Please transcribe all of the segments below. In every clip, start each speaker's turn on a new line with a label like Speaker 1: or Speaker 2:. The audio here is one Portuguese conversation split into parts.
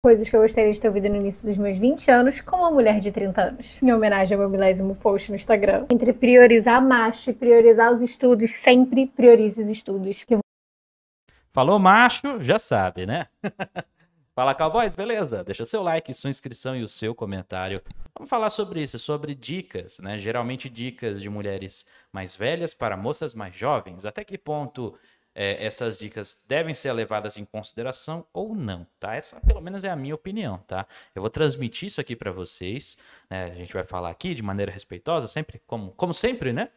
Speaker 1: Coisas que eu gostaria de ter ouvido no início dos meus 20 anos com uma mulher de 30 anos. Em homenagem ao meu milésimo post no Instagram. Entre priorizar macho e priorizar os estudos, sempre priorize os estudos.
Speaker 2: Falou macho, já sabe, né? Fala, cowboys, beleza? Deixa seu like, sua inscrição e o seu comentário. Vamos falar sobre isso, sobre dicas, né? Geralmente dicas de mulheres mais velhas para moças mais jovens. Até que ponto é, essas dicas devem ser levadas em consideração ou não, tá? Essa pelo menos é a minha opinião, tá? Eu vou transmitir isso aqui para vocês, né? A gente vai falar aqui de maneira respeitosa, sempre, como, como sempre, né?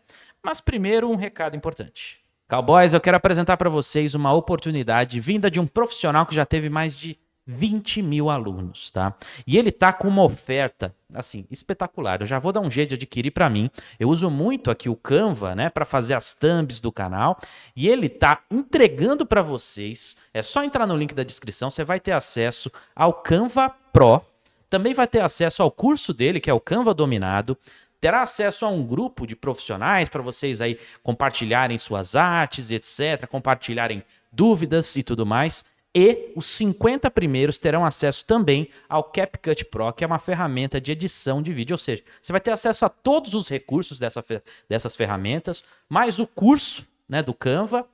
Speaker 2: Mas primeiro um recado importante. Cowboys, eu quero apresentar para vocês uma oportunidade vinda de um profissional que já teve mais de 20 mil alunos, tá? E ele tá com uma oferta, assim, espetacular. Eu já vou dar um jeito de adquirir para mim. Eu uso muito aqui o Canva, né, para fazer as thumbs do canal. E ele tá entregando para vocês. É só entrar no link da descrição, você vai ter acesso ao Canva Pro. Também vai ter acesso ao curso dele, que é o Canva Dominado terá acesso a um grupo de profissionais para vocês aí compartilharem suas artes, etc, compartilharem dúvidas e tudo mais e os 50 primeiros terão acesso também ao CapCut Pro, que é uma ferramenta de edição de vídeo, ou seja, você vai ter acesso a todos os recursos dessa, dessas ferramentas, mais o curso né, do Canva.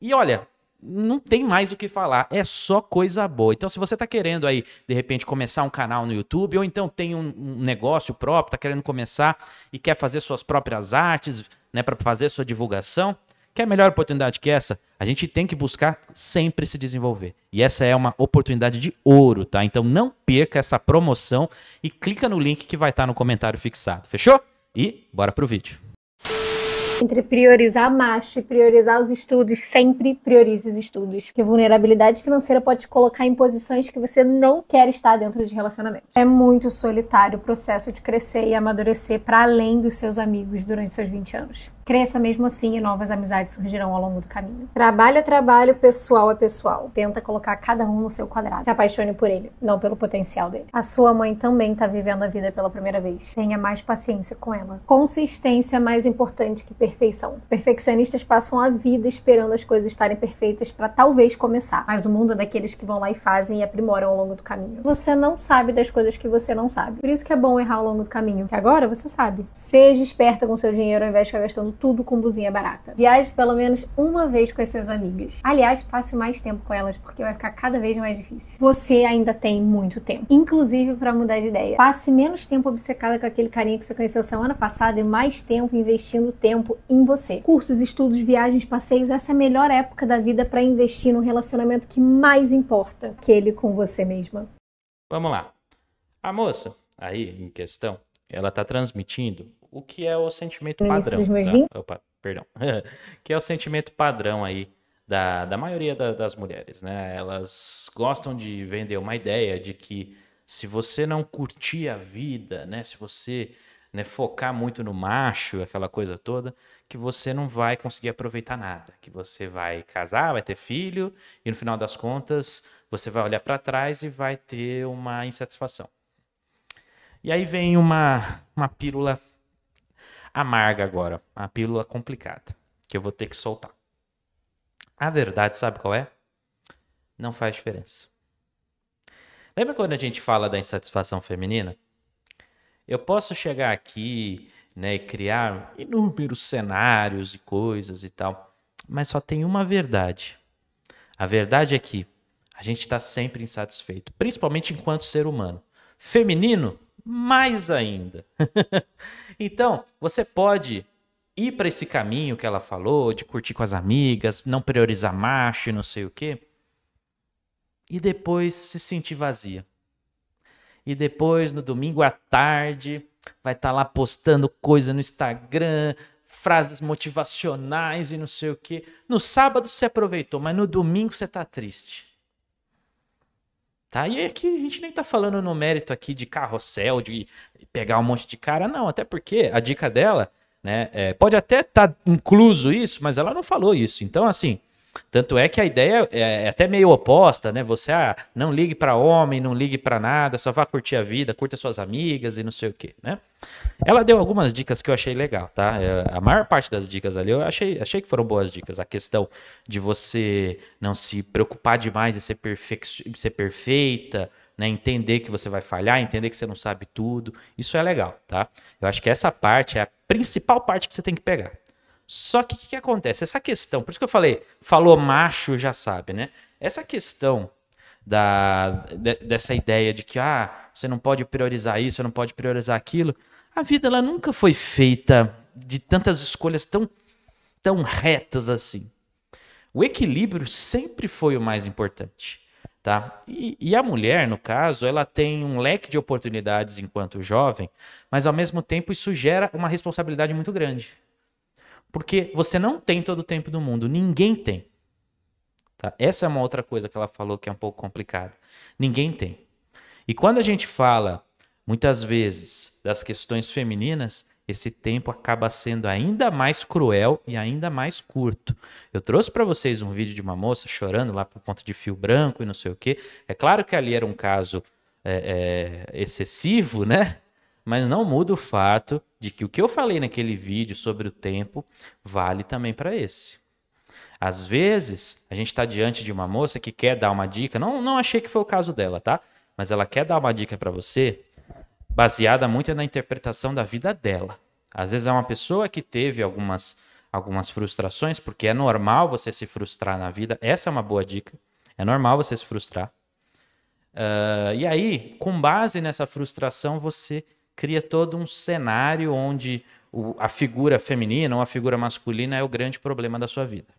Speaker 2: E olha, não tem mais o que falar, é só coisa boa. Então, se você está querendo aí, de repente, começar um canal no YouTube, ou então tem um, um negócio próprio, está querendo começar e quer fazer suas próprias artes, né, para fazer sua divulgação, Quer é melhor oportunidade que essa? A gente tem que buscar sempre se desenvolver. E essa é uma oportunidade de ouro, tá? Então não perca essa promoção e clica no link que vai estar tá no comentário fixado. Fechou? E bora pro vídeo.
Speaker 1: Entre priorizar macho e priorizar os estudos, sempre priorize os estudos. Porque vulnerabilidade financeira pode te colocar em posições que você não quer estar dentro de relacionamento. É muito solitário o processo de crescer e amadurecer para além dos seus amigos durante seus 20 anos cresça mesmo assim e novas amizades surgirão ao longo do caminho. Trabalho é trabalho, pessoal é pessoal. Tenta colocar cada um no seu quadrado. Se apaixone por ele, não pelo potencial dele. A sua mãe também está vivendo a vida pela primeira vez. Tenha mais paciência com ela. Consistência é mais importante que perfeição. Perfeccionistas passam a vida esperando as coisas estarem perfeitas para talvez começar, mas o mundo é daqueles que vão lá e fazem e aprimoram ao longo do caminho. Você não sabe das coisas que você não sabe. Por isso que é bom errar ao longo do caminho, que agora você sabe. Seja esperta com seu dinheiro ao invés de ficar gastando tudo com blusinha barata. Viaje pelo menos uma vez com as suas amigas. Aliás, passe mais tempo com elas, porque vai ficar cada vez mais difícil. Você ainda tem muito tempo, inclusive para mudar de ideia. Passe menos tempo obcecada com aquele carinha que você conheceu semana passada e mais tempo investindo tempo em você. Cursos, estudos, viagens, passeios, essa é a melhor época da vida para investir no relacionamento que mais importa, aquele com você mesma.
Speaker 2: Vamos lá. A moça aí em questão, ela está transmitindo o que é o sentimento padrão. Né? Opa, perdão. que é o sentimento padrão aí da, da maioria da, das mulheres, né? Elas gostam de vender uma ideia de que se você não curtir a vida, né? Se você né, focar muito no macho, aquela coisa toda, que você não vai conseguir aproveitar nada, que você vai casar, vai ter filho e no final das contas você vai olhar para trás e vai ter uma insatisfação. E aí vem uma, uma pílula amarga agora, a pílula complicada, que eu vou ter que soltar. A verdade, sabe qual é? Não faz diferença. Lembra quando a gente fala da insatisfação feminina? Eu posso chegar aqui, né, e criar inúmeros cenários e coisas e tal, mas só tem uma verdade. A verdade é que a gente está sempre insatisfeito, principalmente enquanto ser humano. Feminino, mais ainda. então, você pode ir para esse caminho que ela falou, de curtir com as amigas, não priorizar macho e não sei o quê, e depois se sentir vazia. E depois, no domingo à tarde, vai estar tá lá postando coisa no Instagram, frases motivacionais e não sei o quê. No sábado você aproveitou, mas no domingo você está triste. Tá? E aqui é a gente nem tá falando no mérito aqui de carrossel, de pegar um monte de cara, não. Até porque a dica dela, né? É, pode até estar tá incluso isso, mas ela não falou isso. Então, assim, tanto é que a ideia é, é até meio oposta, né? Você, ah, não ligue para homem, não ligue para nada, só vá curtir a vida, curta suas amigas e não sei o quê, né? Ela deu algumas dicas que eu achei legal, tá? É, a maior parte das dicas ali eu achei, achei que foram boas dicas. A questão de você não se preocupar demais em ser, ser perfeita, né, entender que você vai falhar, entender que você não sabe tudo. Isso é legal, tá? Eu acho que essa parte é a principal parte que você tem que pegar. Só que o que, que acontece? Essa questão, por isso que eu falei, falou macho, já sabe, né? Essa questão da, de, dessa ideia de que ah, você não pode priorizar isso, você não pode priorizar aquilo. A vida ela nunca foi feita de tantas escolhas tão, tão retas assim. O equilíbrio sempre foi o mais importante. Tá? E, e a mulher, no caso, ela tem um leque de oportunidades enquanto jovem, mas ao mesmo tempo isso gera uma responsabilidade muito grande. Porque você não tem todo o tempo do mundo, ninguém tem. Tá? Essa é uma outra coisa que ela falou que é um pouco complicada. Ninguém tem. E quando a gente fala, muitas vezes, das questões femininas, esse tempo acaba sendo ainda mais cruel e ainda mais curto. Eu trouxe para vocês um vídeo de uma moça chorando lá por conta de fio branco e não sei o quê. É claro que ali era um caso é, é, excessivo, né? Mas não muda o fato de que o que eu falei naquele vídeo sobre o tempo vale também para esse. Às vezes, a gente está diante de uma moça que quer dar uma dica, não, não achei que foi o caso dela, tá? Mas ela quer dar uma dica para você, baseada muito na interpretação da vida dela. Às vezes é uma pessoa que teve algumas, algumas frustrações, porque é normal você se frustrar na vida, essa é uma boa dica. É normal você se frustrar. Uh, e aí, com base nessa frustração, você cria todo um cenário onde o, a figura feminina ou a figura masculina é o grande problema da sua vida.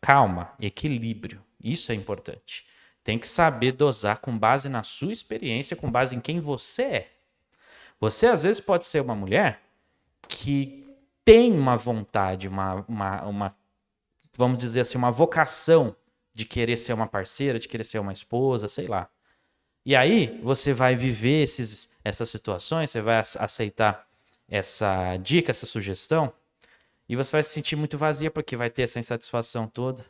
Speaker 2: Calma, equilíbrio. Isso é importante. Tem que saber dosar com base na sua experiência, com base em quem você é. Você, às vezes, pode ser uma mulher que tem uma vontade, uma, uma, uma vamos dizer assim, uma vocação de querer ser uma parceira, de querer ser uma esposa, sei lá. E aí você vai viver esses, essas situações, você vai aceitar essa dica, essa sugestão, e você vai se sentir muito vazia porque vai ter essa insatisfação toda.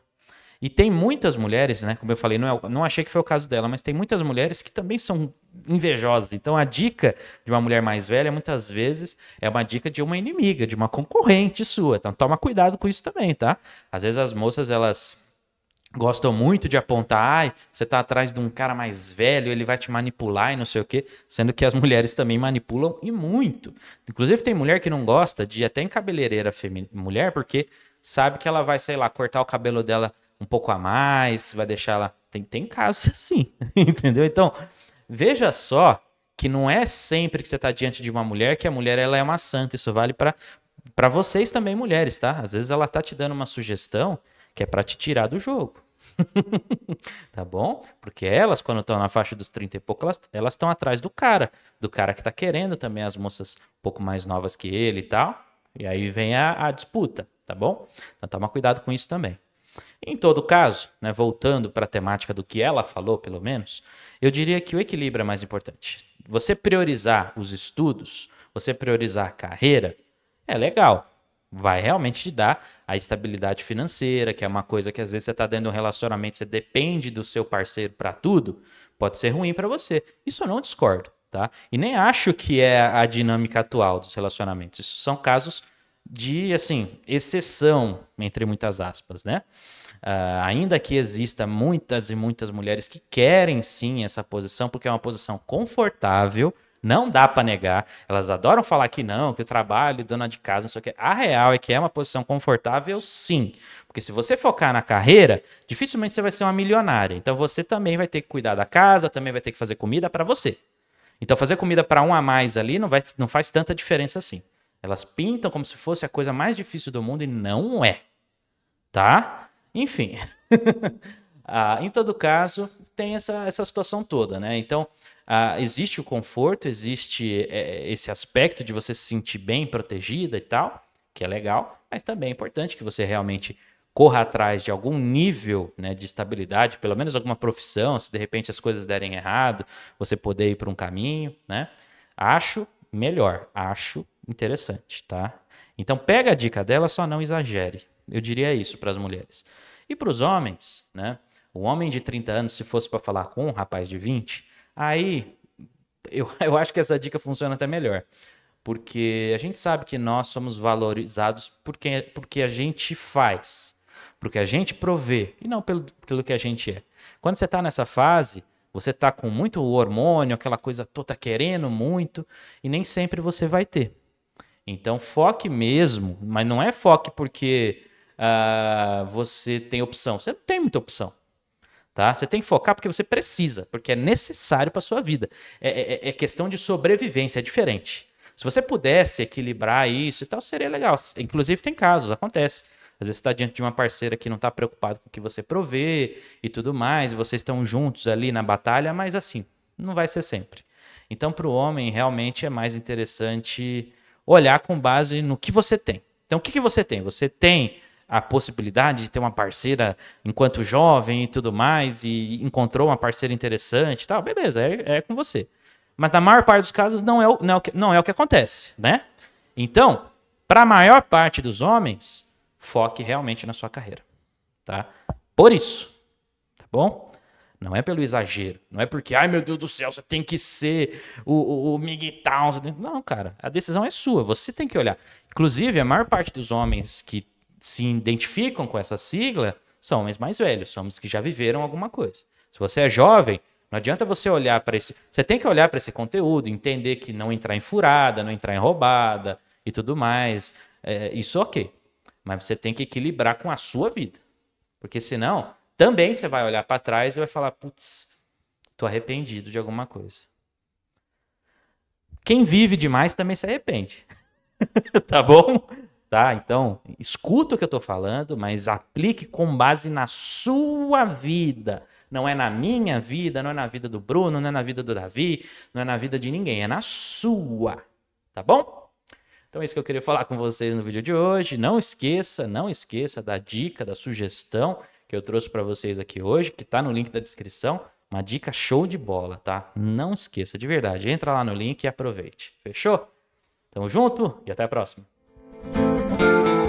Speaker 2: E tem muitas mulheres, né? Como eu falei, não, é, não achei que foi o caso dela, mas tem muitas mulheres que também são invejosas. Então a dica de uma mulher mais velha, muitas vezes, é uma dica de uma inimiga, de uma concorrente sua. Então toma cuidado com isso também, tá? Às vezes as moças, elas gostam muito de apontar, ai, você tá atrás de um cara mais velho, ele vai te manipular e não sei o quê, sendo que as mulheres também manipulam e muito. Inclusive tem mulher que não gosta de ir até em cabeleireira mulher porque sabe que ela vai, sei lá, cortar o cabelo dela um pouco a mais, vai deixar ela tem tem casos assim, entendeu? Então, veja só que não é sempre que você está diante de uma mulher que a mulher ela é uma santa. Isso vale para para vocês também mulheres, tá? Às vezes ela tá te dando uma sugestão que é para te tirar do jogo. tá bom? Porque elas, quando estão na faixa dos 30 e pouco, elas estão atrás do cara, do cara que tá querendo também as moças um pouco mais novas que ele e tal. E aí vem a, a disputa, tá bom? Então toma cuidado com isso também. Em todo caso, né, voltando para a temática do que ela falou, pelo menos, eu diria que o equilíbrio é mais importante. Você priorizar os estudos, você priorizar a carreira, é legal vai realmente te dar a estabilidade financeira, que é uma coisa que às vezes você está dentro de um relacionamento, você depende do seu parceiro para tudo, pode ser ruim para você. Isso eu não discordo, tá? E nem acho que é a dinâmica atual dos relacionamentos. Isso são casos de, assim, exceção, entre muitas aspas, né? Uh, ainda que exista muitas e muitas mulheres que querem sim essa posição, porque é uma posição confortável, não dá para negar. Elas adoram falar que não, que o trabalho, dona de casa, não sei o que. A real é que é uma posição confortável, sim. Porque se você focar na carreira, dificilmente você vai ser uma milionária. Então você também vai ter que cuidar da casa, também vai ter que fazer comida para você. Então fazer comida para um a mais ali não, vai, não faz tanta diferença assim. Elas pintam como se fosse a coisa mais difícil do mundo e não é. Tá? Enfim. ah, em todo caso, tem essa, essa situação toda, né? Então, ah, existe o conforto, existe é, é, esse aspecto de você se sentir bem protegida e tal, que é legal, mas também é importante que você realmente corra atrás de algum nível né, de estabilidade, pelo menos alguma profissão, se de repente as coisas derem errado, você poder ir para um caminho, né? Acho melhor, acho interessante, tá? Então pega a dica dela, só não exagere. Eu diria isso para as mulheres. E para os homens, né? Um homem de 30 anos, se fosse para falar com um rapaz de 20, Aí, eu, eu acho que essa dica funciona até melhor. Porque a gente sabe que nós somos valorizados porque, porque a gente faz, porque a gente provê, e não pelo, pelo que a gente é. Quando você está nessa fase, você está com muito hormônio, aquela coisa toda querendo muito, e nem sempre você vai ter. Então foque mesmo, mas não é foque porque uh, você tem opção. Você não tem muita opção tá? Você tem que focar porque você precisa, porque é necessário para sua vida. É, é, é, é, questão de sobrevivência, é diferente. Se você pudesse equilibrar isso e tal, seria legal. Inclusive tem casos, acontece. Às vezes você está diante de uma parceira que não está preocupada com o que você provê e tudo mais, e vocês estão juntos ali na batalha, mas assim, não vai ser sempre. Então, para o homem, realmente é mais interessante olhar com base no que você tem. Então, o que, que você tem? Você tem a possibilidade de ter uma parceira enquanto jovem e tudo mais, e encontrou uma parceira interessante tal, beleza, é, é com você. Mas na maior parte dos casos não é o, não é o, que, não é o que acontece, né? Então, para a maior parte dos homens, foque realmente na sua carreira, tá? Por isso, tá bom? Não é pelo exagero, não é porque, ai meu Deus do céu, você tem que ser o, o, o Miguel Não, cara, a decisão é sua, você tem que olhar. Inclusive, a maior parte dos homens que se identificam com essa sigla são homens mais velhos, são homens que já viveram alguma coisa. Se você é jovem, não adianta você olhar para esse. Você tem que olhar para esse conteúdo, entender que não entrar em furada, não entrar em roubada e tudo mais. É, isso ok. Mas você tem que equilibrar com a sua vida. Porque senão, também você vai olhar para trás e vai falar: putz, tô arrependido de alguma coisa. Quem vive demais também se arrepende. tá bom? tá? Então, escuta o que eu estou falando, mas aplique com base na sua vida. Não é na minha vida, não é na vida do Bruno, não é na vida do Davi, não é na vida de ninguém, é na sua, tá bom? Então é isso que eu queria falar com vocês no vídeo de hoje. Não esqueça, não esqueça da dica, da sugestão que eu trouxe para vocês aqui hoje, que está no link da descrição. Uma dica show de bola, tá? Não esqueça, de verdade. Entra lá no link e aproveite. Fechou? Tamo junto e até a próxima. Thank you.